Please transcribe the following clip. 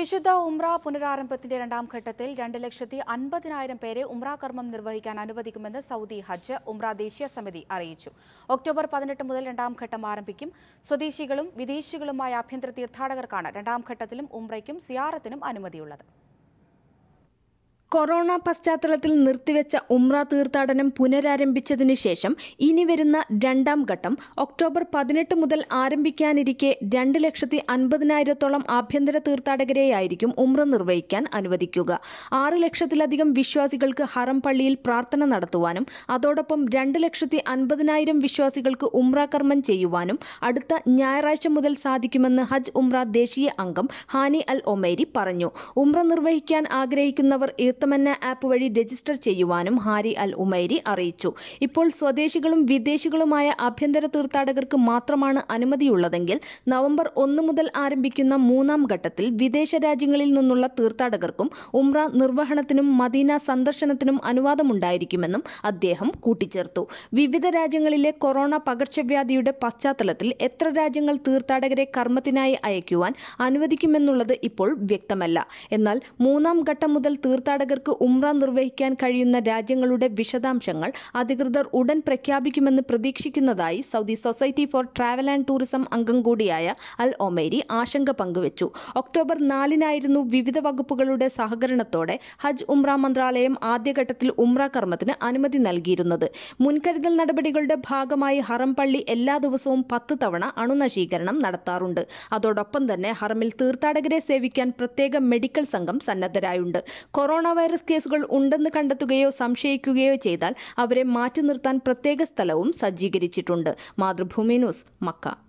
വിശുദ്ധ ഉംറ പുനരാരംഭത്തിന്റെ രണ്ടാം ഘട്ടത്തിൽ രണ്ട് ലക്ഷത്തി അൻപതിനായിരം പേരെ ഉംറ കർമ്മം നിർവഹിക്കാൻ അനുവദിക്കുമെന്ന് സൗദി ഹജ്ജ് ഉംറ ദേശീയ സമിതി അറിയിച്ചു ഒക്ടോബർ പതിനെട്ട് മുതൽ രണ്ടാം ഘട്ടം ആരംഭിക്കും സ്വദേശികളും വിദേശികളുമായ ആഭ്യന്തര തീർത്ഥാടകർക്കാണ് രണ്ടാം ഘട്ടത്തിലും ഉംറയ്ക്കും സിയാറത്തിനും അനുമതിയുള്ളത് കൊറോണ പശ്ചാത്തലത്തിൽ നിർത്തിവെച്ച ഉംറ തീർത്ഥാടനം പുനരാരംഭിച്ചതിനു ശേഷം ഇനി വരുന്ന രണ്ടാം ഘട്ടം ഒക്ടോബർ പതിനെട്ട് മുതൽ ആരംഭിക്കാനിരിക്കെ രണ്ട് ലക്ഷത്തി അൻപതിനായിരത്തോളം ആഭ്യന്തര തീർത്ഥാടകരെയായിരിക്കും ഉംറ നിർവഹിക്കാൻ അനുവദിക്കുക ആറ് ലക്ഷത്തിലധികം വിശ്വാസികൾക്ക് ഹറം പള്ളിയിൽ പ്രാർത്ഥന നടത്തുവാനും അതോടൊപ്പം രണ്ട് ലക്ഷത്തി അൻപതിനായിരം വിശ്വാസികൾക്ക് ഉംറ കർമ്മം ചെയ്യുവാനും അടുത്ത ഞായറാഴ്ച മുതൽ സാധിക്കുമെന്ന് ഹജ് ഉംറ ദേശീയ അംഗം ഹാനി അൽ ഒമേരി പറഞ്ഞു ഉംറ നിർവഹിക്കാൻ ആഗ്രഹിക്കുന്നവർ യുക്തമന്ന ആപ്പ് വഴി രജിസ്റ്റർ ചെയ്യുവാനും ഹാരി അൽ ഉമൈരി അറിയിച്ചു ഇപ്പോൾ സ്വദേശികളും വിദേശികളുമായ ആഭ്യന്തര തീർത്ഥാടകർക്ക് മാത്രമാണ് അനുമതിയുള്ളതെങ്കിൽ നവംബർ ഒന്ന് മുതൽ ആരംഭിക്കുന്ന മൂന്നാം ഘട്ടത്തിൽ വിദേശ രാജ്യങ്ങളിൽ നിന്നുള്ള തീർത്ഥാടകർക്കും ഉംറ നിർവഹണത്തിനും മദീന സന്ദർശനത്തിനും അനുവാദമുണ്ടായിരിക്കുമെന്നും അദ്ദേഹം കൂട്ടിച്ചേർത്തു വിവിധ രാജ്യങ്ങളിലെ കൊറോണ പകർച്ചവ്യാധിയുടെ പശ്ചാത്തലത്തിൽ എത്ര രാജ്യങ്ങൾ തീർത്ഥാടകരെ കർമ്മത്തിനായി അയക്കുവാൻ അനുവദിക്കുമെന്നുള്ളത് ഇപ്പോൾ വ്യക്തമല്ല എന്നാൽ മൂന്നാം ഘട്ടം മുതൽ തീർത്ഥാടകർ തീർത്ഥാടകർക്ക് ഉംറ നിർവഹിക്കാൻ കഴിയുന്ന രാജ്യങ്ങളുടെ വിശദാംശങ്ങൾ അധികൃതർ ഉടൻ പ്രഖ്യാപിക്കുമെന്ന് പ്രതീക്ഷിക്കുന്നതായി Saudi society for travel and tourism അംഗം കൂടിയായ അൽ ഒമേരി ആശങ്ക പങ്കുവച്ചു ഒക്ടോബർ നാലിനായിരുന്നു വിവിധ വകുപ്പുകളുടെ സഹകരണത്തോടെ ഹജ്ജ് ഉംറ മന്ത്രാലയം ആദ്യഘട്ടത്തിൽ ഉംറ കർമ്മത്തിന് അനുമതി നൽകിയിരുന്നത് മുൻകരുതൽ നടപടികളുടെ ഭാഗമായി ഹറംപള്ളി എല്ലാ ദിവസവും പത്ത് തവണ അണുനശീകരണം നടത്താറുണ്ട് അതോടൊപ്പം തന്നെ ഹറമിൽ തീർത്ഥാടകരെ സേവിക്കാൻ പ്രത്യേക മെഡിക്കൽ സംഘം സന്നദ്ധരായുണ്ട് കൊറോണ വൈറസ് കേസുകൾ ഉണ്ടെന്ന് കണ്ടെത്തുകയോ സംശയിക്കുകയോ ചെയ്താൽ അവരെ മാറ്റി നിർത്താൻ പ്രത്യേക സ്ഥലവും സജ്ജീകരിച്ചിട്ടുണ്ട് മാതൃഭൂമി ന്യൂസ് മക്ക